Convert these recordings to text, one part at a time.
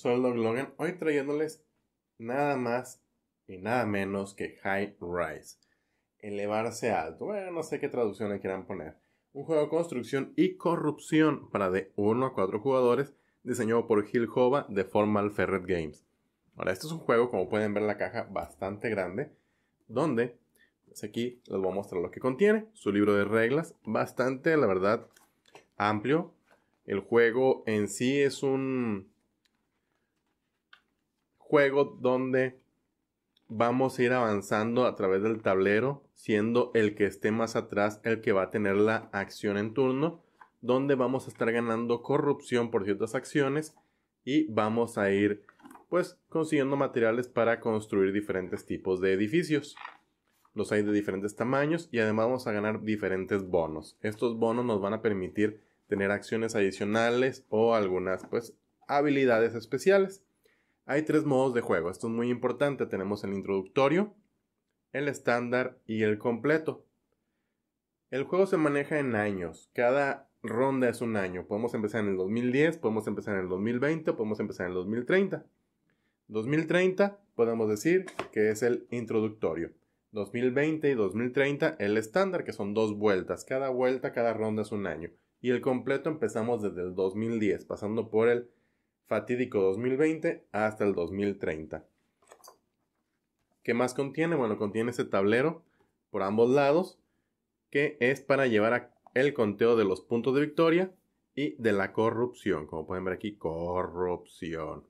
soy Dog Logan, hoy trayéndoles nada más y nada menos que High Rise. Elevarse alto, bueno, eh, no sé qué traducción le quieran poner. Un juego de construcción y corrupción para de 1 a 4 jugadores, diseñado por Gil Hova de Formal Ferret Games. Ahora, este es un juego, como pueden ver en la caja, bastante grande, donde pues aquí les voy a mostrar lo que contiene, su libro de reglas, bastante, la verdad, amplio. El juego en sí es un juego donde vamos a ir avanzando a través del tablero, siendo el que esté más atrás el que va a tener la acción en turno, donde vamos a estar ganando corrupción por ciertas acciones y vamos a ir pues consiguiendo materiales para construir diferentes tipos de edificios. Los hay de diferentes tamaños y además vamos a ganar diferentes bonos. Estos bonos nos van a permitir tener acciones adicionales o algunas pues habilidades especiales. Hay tres modos de juego, esto es muy importante, tenemos el introductorio, el estándar y el completo. El juego se maneja en años, cada ronda es un año, podemos empezar en el 2010, podemos empezar en el 2020, podemos empezar en el 2030. 2030 podemos decir que es el introductorio. 2020 y 2030 el estándar, que son dos vueltas. Cada vuelta, cada ronda es un año. Y el completo empezamos desde el 2010, pasando por el fatídico 2020 hasta el 2030. ¿Qué más contiene? Bueno, contiene ese tablero por ambos lados que es para llevar el conteo de los puntos de victoria y de la corrupción. Como pueden ver aquí, corrupción.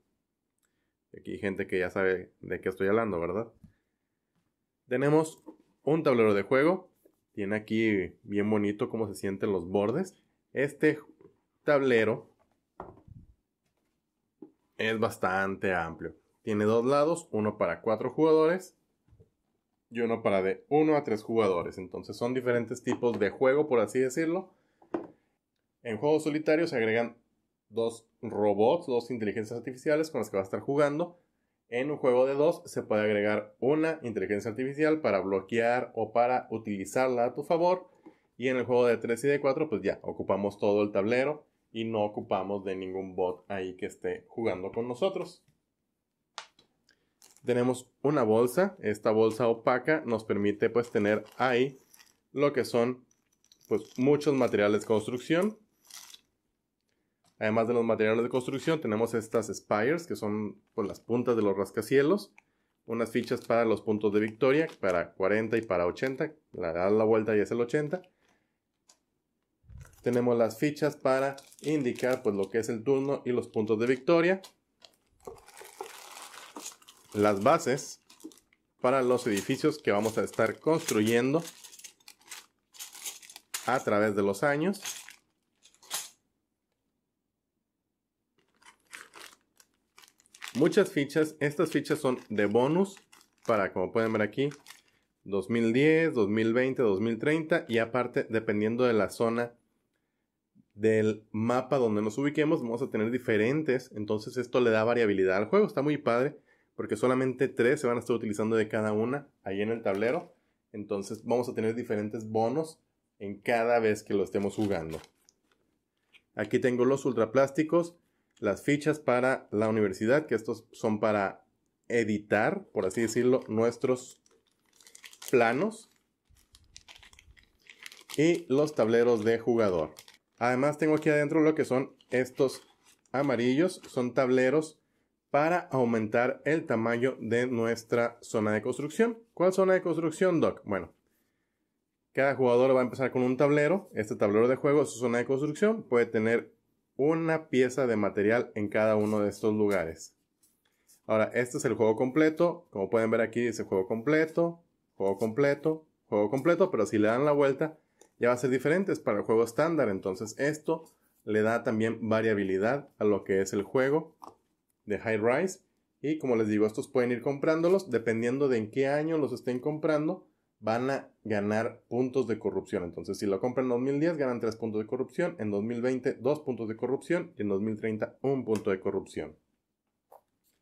Aquí hay gente que ya sabe de qué estoy hablando, ¿verdad? Tenemos un tablero de juego. Tiene aquí bien bonito cómo se sienten los bordes. Este tablero es bastante amplio. Tiene dos lados, uno para cuatro jugadores y uno para de uno a tres jugadores. Entonces son diferentes tipos de juego, por así decirlo. En juegos solitario se agregan dos robots, dos inteligencias artificiales con las que va a estar jugando. En un juego de dos se puede agregar una inteligencia artificial para bloquear o para utilizarla a tu favor. Y en el juego de tres y de cuatro, pues ya, ocupamos todo el tablero y no ocupamos de ningún bot ahí que esté jugando con nosotros. Tenemos una bolsa, esta bolsa opaca nos permite pues tener ahí lo que son pues muchos materiales de construcción. Además de los materiales de construcción tenemos estas spires que son por pues, las puntas de los rascacielos, unas fichas para los puntos de victoria para 40 y para 80, la la vuelta y es el 80 tenemos las fichas para indicar pues lo que es el turno y los puntos de victoria. Las bases para los edificios que vamos a estar construyendo a través de los años. Muchas fichas, estas fichas son de bonus para como pueden ver aquí 2010, 2020, 2030 y aparte dependiendo de la zona del mapa donde nos ubiquemos vamos a tener diferentes, entonces esto le da variabilidad al juego, está muy padre porque solamente tres se van a estar utilizando de cada una ahí en el tablero, entonces vamos a tener diferentes bonos en cada vez que lo estemos jugando. Aquí tengo los ultraplásticos, las fichas para la universidad, que estos son para editar, por así decirlo, nuestros planos y los tableros de jugador. Además tengo aquí adentro lo que son estos amarillos, son tableros para aumentar el tamaño de nuestra zona de construcción. ¿Cuál zona de construcción, Doc? Bueno, cada jugador va a empezar con un tablero. Este tablero de juego, su zona de construcción, puede tener una pieza de material en cada uno de estos lugares. Ahora, este es el juego completo. Como pueden ver aquí dice juego completo, juego completo, juego completo, pero si le dan la vuelta, ya va a ser diferente, es para el juego estándar. Entonces esto le da también variabilidad a lo que es el juego de High Rise. Y como les digo, estos pueden ir comprándolos. Dependiendo de en qué año los estén comprando, van a ganar puntos de corrupción. Entonces, si lo compran en 2010, ganan 3 puntos de corrupción. En 2020, 2 puntos de corrupción. Y en 2030, 1 punto de corrupción.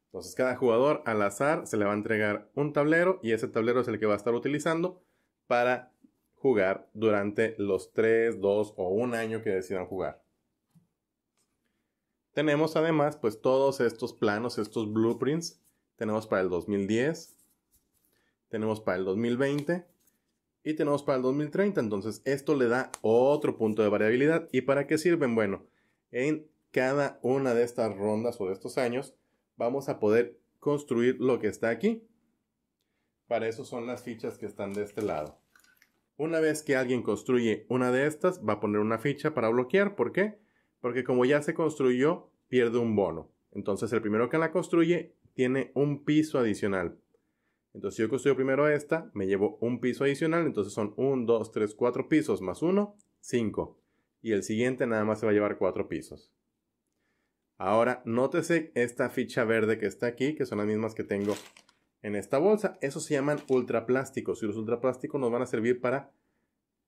Entonces, cada jugador al azar se le va a entregar un tablero y ese tablero es el que va a estar utilizando para jugar durante los 3, 2 o un año que decidan jugar. Tenemos además pues todos estos planos, estos blueprints. Tenemos para el 2010, tenemos para el 2020 y tenemos para el 2030. Entonces esto le da otro punto de variabilidad. ¿Y para qué sirven? Bueno, en cada una de estas rondas o de estos años vamos a poder construir lo que está aquí. Para eso son las fichas que están de este lado. Una vez que alguien construye una de estas, va a poner una ficha para bloquear. ¿Por qué? Porque como ya se construyó, pierde un bono. Entonces el primero que la construye tiene un piso adicional. Entonces si yo construyo primero esta, me llevo un piso adicional. Entonces son 1, 2, 3, 4 pisos más 1, 5. Y el siguiente nada más se va a llevar 4 pisos. Ahora, nótese esta ficha verde que está aquí, que son las mismas que tengo en esta bolsa. Esos se llaman ultraplásticos y los ultraplásticos nos van a servir para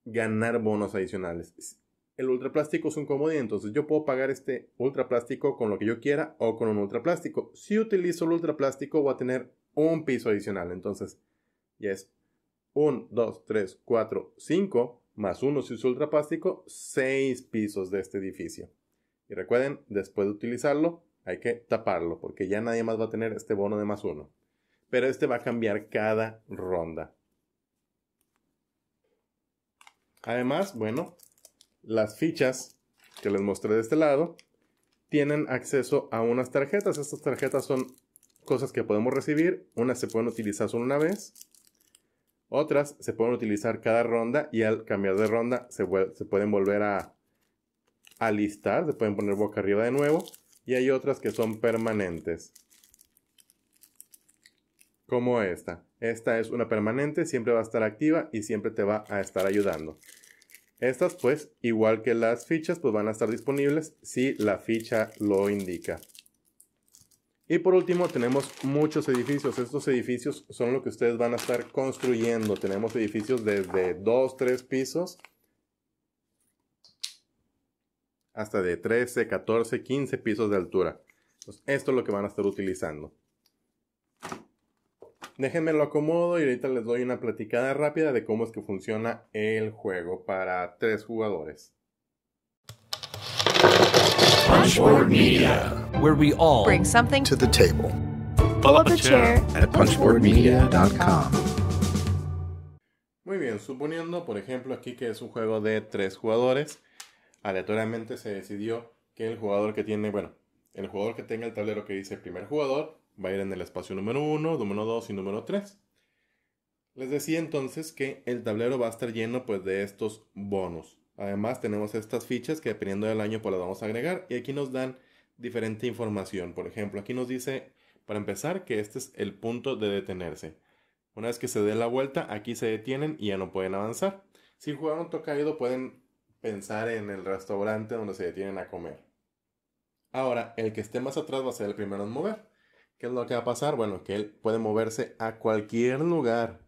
ganar bonos adicionales. El ultraplástico es un comodín, entonces yo puedo pagar este ultraplástico con lo que yo quiera o con un ultraplástico. Si utilizo el ultraplástico voy a tener un piso adicional, entonces ya es 1, 2, 3, 4, 5 más 1 si uso ultraplástico, 6 pisos de este edificio. Y recuerden, después de utilizarlo, hay que taparlo porque ya nadie más va a tener este bono de más 1 pero este va a cambiar cada ronda. Además, bueno, las fichas que les mostré de este lado tienen acceso a unas tarjetas. Estas tarjetas son cosas que podemos recibir. Unas se pueden utilizar solo una vez. Otras se pueden utilizar cada ronda y al cambiar de ronda se, pueden volver a, a listar. Se pueden poner boca arriba de nuevo. Y hay otras que son permanentes como esta. Esta es una permanente, siempre va a estar activa y siempre te va a estar ayudando. Estas pues, igual que las fichas, pues van a estar disponibles si la ficha lo indica. Y por último tenemos muchos edificios. Estos edificios son lo que ustedes van a estar construyendo. Tenemos edificios desde 2, 3 pisos hasta de 13, 14, 15 pisos de altura. esto es lo que van a estar utilizando. Déjenme lo acomodo y ahorita les doy una platicada rápida de cómo es que funciona el juego para tres jugadores. Punchboard Muy bien, suponiendo, por ejemplo, aquí que es un juego de tres jugadores, aleatoriamente se decidió que el jugador que tiene, bueno, el jugador que tenga el tablero que dice primer jugador va a ir en el espacio número 1, número 2 y número 3. Les decía entonces que el tablero va a estar lleno pues de estos bonos. Además tenemos estas fichas que dependiendo del año pues las vamos a agregar y aquí nos dan diferente información. Por ejemplo, aquí nos dice para empezar que este es el punto de detenerse. Una vez que se dé la vuelta, aquí se detienen y ya no pueden avanzar. Si jugaron tocaído pueden pensar en el restaurante donde se detienen a comer. Ahora, el que esté más atrás va a ser el primero en mover. ¿Qué es lo que va a pasar? Bueno, que él puede moverse a cualquier lugar.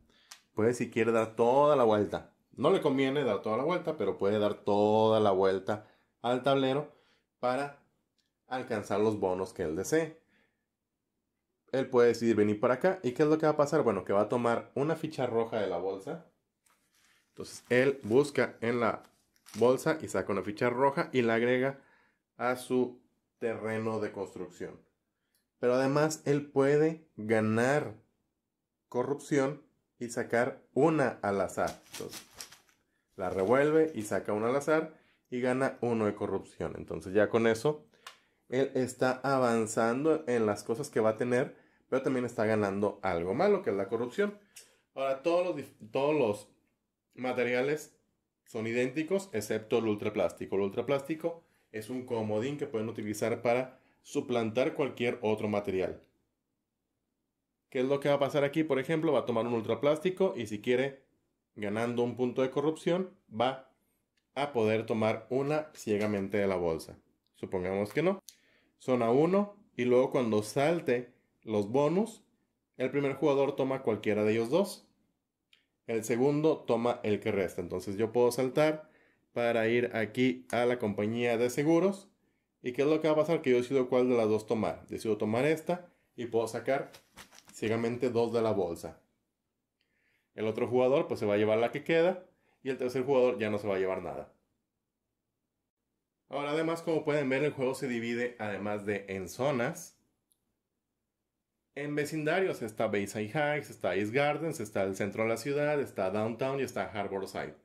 Puede si quiere dar toda la vuelta. No le conviene dar toda la vuelta, pero puede dar toda la vuelta al tablero para alcanzar los bonos que él desee. Él puede decidir venir para acá. ¿Y qué es lo que va a pasar? Bueno, que va a tomar una ficha roja de la bolsa. Entonces él busca en la bolsa y saca una ficha roja y la agrega a su terreno de construcción. Pero además él puede ganar corrupción y sacar una al azar. Entonces, la revuelve y saca una al azar y gana uno de corrupción. Entonces ya con eso, él está avanzando en las cosas que va a tener, pero también está ganando algo malo, que es la corrupción. Ahora, todos los, todos los materiales son idénticos, excepto el ultraplástico. El ultraplástico es un comodín que pueden utilizar para suplantar cualquier otro material. ¿Qué es lo que va a pasar aquí? Por ejemplo, va a tomar un ultra plástico y si quiere, ganando un punto de corrupción, va a poder tomar una ciegamente de la bolsa. Supongamos que no. Zona 1 y luego cuando salte los bonus, el primer jugador toma cualquiera de ellos dos. El segundo toma el que resta. Entonces yo puedo saltar para ir aquí a la compañía de seguros ¿Y qué es lo que va a pasar? Que yo decido cuál de las dos tomar. Decido tomar esta y puedo sacar ciegamente dos de la bolsa. El otro jugador pues se va a llevar la que queda y el tercer jugador ya no se va a llevar nada. Ahora además como pueden ver el juego se divide además de en zonas. En vecindarios está Bayside Heights, está East Gardens, está el centro de la ciudad, está Downtown y está Side.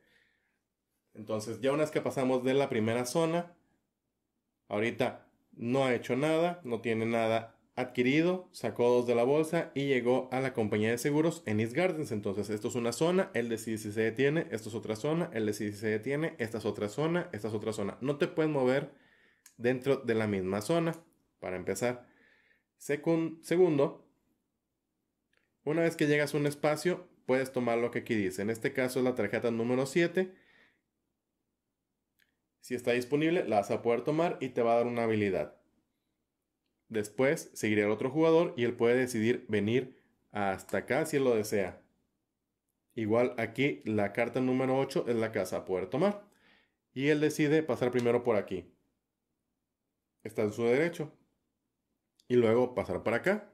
Entonces ya una vez que pasamos de la primera zona, Ahorita no ha hecho nada, no tiene nada adquirido, sacó dos de la bolsa y llegó a la compañía de seguros en East Gardens. Entonces, esto es una zona, él decide si se detiene, esto es otra zona, él decide si se detiene, esta es otra zona, esta es otra zona. No te puedes mover dentro de la misma zona, para empezar. segundo, una vez que llegas a un espacio, puedes tomar lo que aquí dice. En este caso es la tarjeta número 7 si está disponible, la vas a poder tomar y te va a dar una habilidad. Después seguirá el otro jugador y él puede decidir venir hasta acá si él lo desea. Igual aquí la carta número 8 es la que vas a poder tomar. Y él decide pasar primero por aquí. Está en su derecho. Y luego pasar para acá.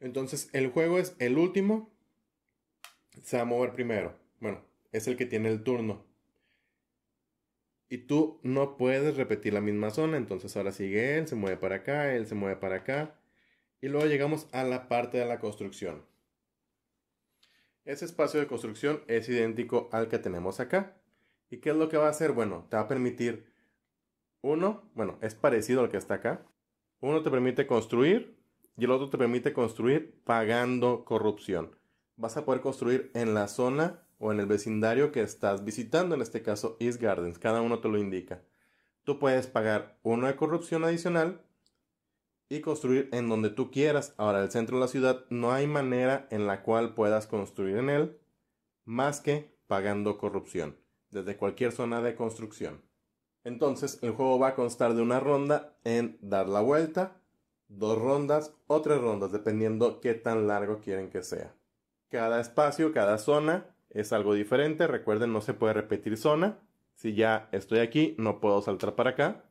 Entonces el juego es el último. Se va a mover primero. Bueno, es el que tiene el turno. Y tú no puedes repetir la misma zona, entonces ahora sigue él, se mueve para acá, él se mueve para acá. Y luego llegamos a la parte de la construcción. Ese espacio de construcción es idéntico al que tenemos acá. ¿Y qué es lo que va a hacer? Bueno, te va a permitir uno, bueno, es parecido al que está acá. Uno te permite construir y el otro te permite construir pagando corrupción. Vas a poder construir en la zona o en el vecindario que estás visitando, en este caso East Gardens, cada uno te lo indica. Tú puedes pagar uno de corrupción adicional y construir en donde tú quieras. Ahora, el centro de la ciudad no hay manera en la cual puedas construir en él más que pagando corrupción, desde cualquier zona de construcción. Entonces, el juego va a constar de una ronda en dar la vuelta, dos rondas o tres rondas, dependiendo qué tan largo quieren que sea. Cada espacio, cada zona es algo diferente. Recuerden, no se puede repetir zona. Si ya estoy aquí, no puedo saltar para acá.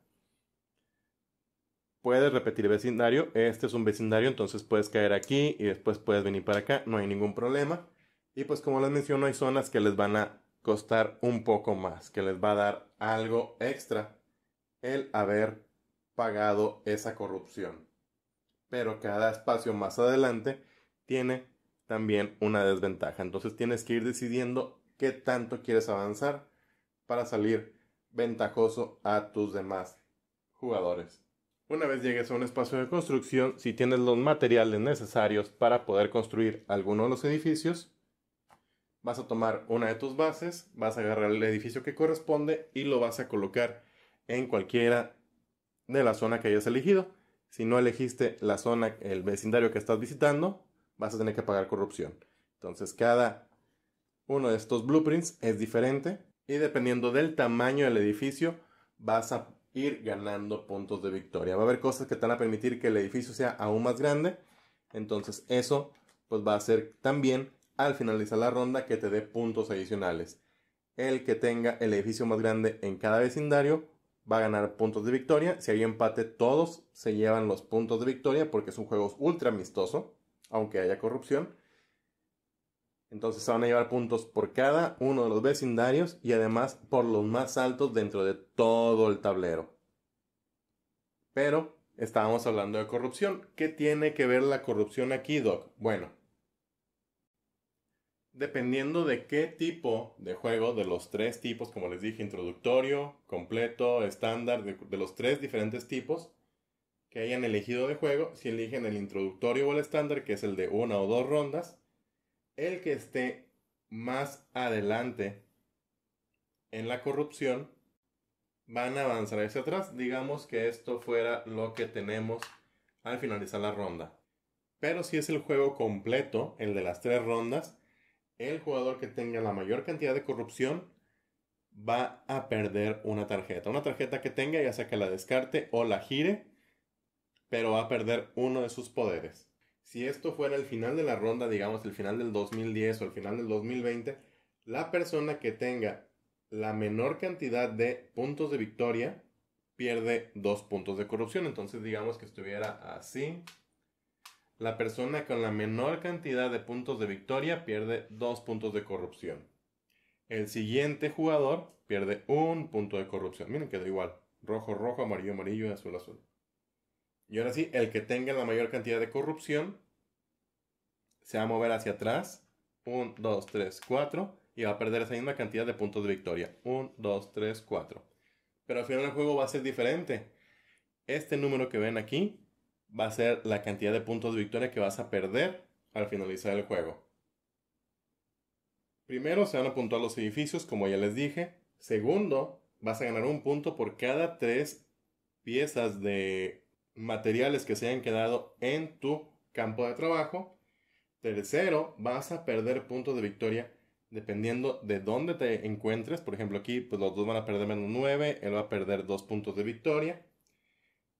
Puedes repetir vecindario. Este es un vecindario, entonces puedes caer aquí y después puedes venir para acá. No hay ningún problema. Y pues como les menciono, hay zonas que les van a costar un poco más, que les va a dar algo extra el haber pagado esa corrupción. Pero cada espacio más adelante tiene también una desventaja. Entonces tienes que ir decidiendo qué tanto quieres avanzar para salir ventajoso a tus demás jugadores. Una vez llegues a un espacio de construcción, si tienes los materiales necesarios para poder construir alguno de los edificios, vas a tomar una de tus bases, vas a agarrar el edificio que corresponde y lo vas a colocar en cualquiera de la zona que hayas elegido. Si no elegiste la zona, el vecindario que estás visitando, vas a tener que pagar corrupción. Entonces cada uno de estos blueprints es diferente y dependiendo del tamaño del edificio vas a ir ganando puntos de victoria. Va a haber cosas que te van a permitir que el edificio sea aún más grande. Entonces eso pues va a ser también al finalizar la ronda que te dé puntos adicionales. El que tenga el edificio más grande en cada vecindario va a ganar puntos de victoria. Si hay empate todos se llevan los puntos de victoria porque es un juego ultra amistoso aunque haya corrupción. Entonces se van a llevar puntos por cada uno de los vecindarios y además por los más altos dentro de todo el tablero. Pero estábamos hablando de corrupción. ¿Qué tiene que ver la corrupción aquí, Doc? Bueno, dependiendo de qué tipo de juego, de los tres tipos, como les dije, introductorio, completo, estándar, de, de los tres diferentes tipos, que hayan elegido de juego, si eligen el introductorio o el estándar, que es el de una o dos rondas, el que esté más adelante en la corrupción van a avanzar hacia atrás. Digamos que esto fuera lo que tenemos al finalizar la ronda. Pero si es el juego completo, el de las tres rondas, el jugador que tenga la mayor cantidad de corrupción va a perder una tarjeta. Una tarjeta que tenga, ya sea que la descarte o la gire, pero va a perder uno de sus poderes. Si esto fuera el final de la ronda, digamos el final del 2010 o el final del 2020, la persona que tenga la menor cantidad de puntos de victoria pierde dos puntos de corrupción. Entonces digamos que estuviera así. La persona con la menor cantidad de puntos de victoria pierde dos puntos de corrupción. El siguiente jugador pierde un punto de corrupción. Miren, queda igual. Rojo, rojo, amarillo, amarillo, azul, azul. Y ahora sí, el que tenga la mayor cantidad de corrupción se va a mover hacia atrás. 1, 2, 3, 4. Y va a perder esa misma cantidad de puntos de victoria. 1, 2, 3, 4. Pero al final el juego va a ser diferente. Este número que ven aquí va a ser la cantidad de puntos de victoria que vas a perder al finalizar el juego. Primero se van a puntuar los edificios, como ya les dije. Segundo, vas a ganar un punto por cada tres piezas de materiales que se hayan quedado en tu campo de trabajo. Tercero, vas a perder puntos de victoria dependiendo de dónde te encuentres. Por ejemplo, aquí pues, los dos van a perder menos 9, él va a perder 2 puntos de victoria.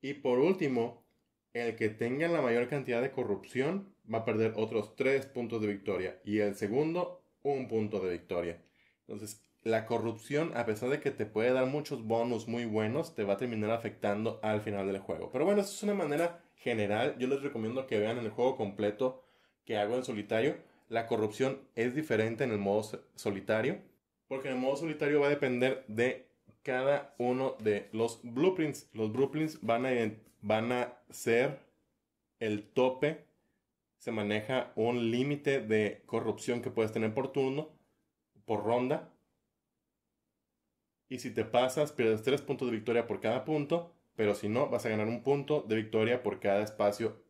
Y por último, el que tenga la mayor cantidad de corrupción va a perder otros 3 puntos de victoria. Y el segundo, un punto de victoria. Entonces, la corrupción, a pesar de que te puede dar muchos bonus muy buenos, te va a terminar afectando al final del juego. Pero bueno, eso es una manera general. Yo les recomiendo que vean en el juego completo que hago en solitario. La corrupción es diferente en el modo solitario. Porque en el modo solitario va a depender de cada uno de los blueprints. Los blueprints van a, van a ser el tope. Se maneja un límite de corrupción que puedes tener por turno, por ronda y si te pasas, pierdes 3 puntos de victoria por cada punto. Pero si no, vas a ganar un punto de victoria por cada espacio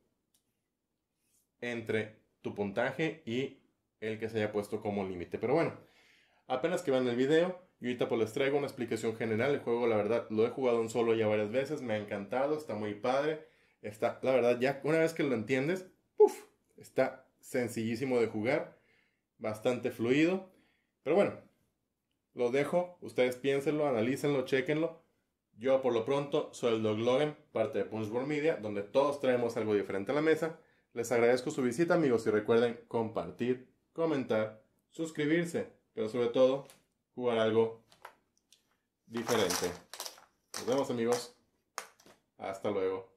entre tu puntaje y el que se haya puesto como límite. Pero bueno, apenas que van el video, y ahorita pues les traigo una explicación general. del juego, la verdad, lo he jugado un solo ya varias veces, me ha encantado, está muy padre. Está, la verdad, ya una vez que lo entiendes, está sencillísimo de jugar, bastante fluido. Pero bueno, lo dejo, ustedes piénsenlo, analícenlo, chequenlo. Yo por lo pronto soy el dog Logan, parte de Punchboard Media, donde todos traemos algo diferente a la mesa. Les agradezco su visita amigos y recuerden compartir, comentar, suscribirse, pero sobre todo jugar algo diferente. Nos vemos amigos. Hasta luego.